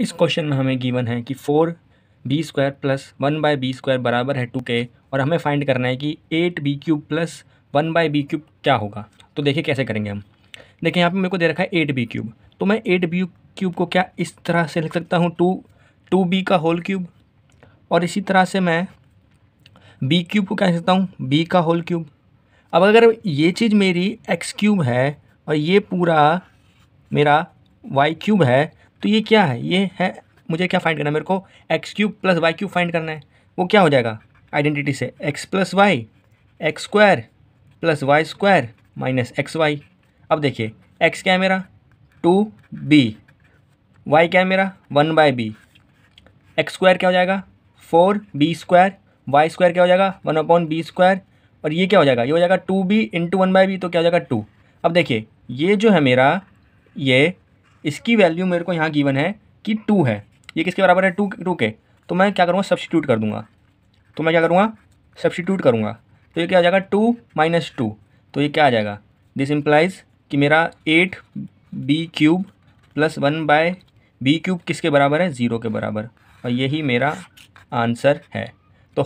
इस क्वेश्चन में हमें गिवन है कि four B square plus one by B square बराबर है टू के और हमें फाइंड करना है कि eight B cube plus one by B cube क्या होगा तो देखिए कैसे करेंगे हम देखिए यहाँ पे मेरे को दे रखा है एट बी क्यूब तो मैं एट बी क्यूब को क्या इस तरह से लिख सकता हूँ टू टू बी का होल क्यूब और इसी तरह से मैं बी क्यूब को क्या लिख सकता हूँ बी का होल क्यूब अब अगर ये चीज़ मेरी एक्स क्यूब है और ये पूरा मेरा वाई क्यूब है तो ये क्या है ये है मुझे क्या फाइंड करना है मेरे को X cube plus Y cube find करना है वो क्या हो जाएगा आइडेंटिटी से X plus Y X square plus Y square minus X Y अब देखिए एक्स क्या है मेरा टू बी वाई क्या है मेरा one by B X square क्या हो जाएगा four B square Y square क्या हो जाएगा वन अपॉन बी स्क्वायर और ये क्या हो जाएगा ये हो जाएगा two B into one by B तो क्या हो जाएगा टू अब देखिए ये जो है मेरा ये इसकी वैल्यू मेरे को यहाँ गिवन है कि टू है ये किसके बराबर है टू टू के तो मैं क्या करूँगा सब्सटीट्यूट कर दूँगा तो मैं क्या करूँगा सब्सटीट्यूट करूँगा तो ये क्या आ जाएगा टू माइनस टू तो ये क्या आ जाएगा दिस इम्प्लाइज कि मेरा eight B cube plus one by B cube किसके बराबर है ज़ीरो के बराबर और यही मेरा आंसर है तो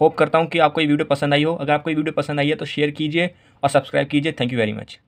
होप करता हूँ कि आपको ये वीडियो पसंद आई हो अगर आपको ये वीडियो पसंद आई है तो शेयर कीजिए और सब्सक्राइब कीजिए थैंक यू वेरी मच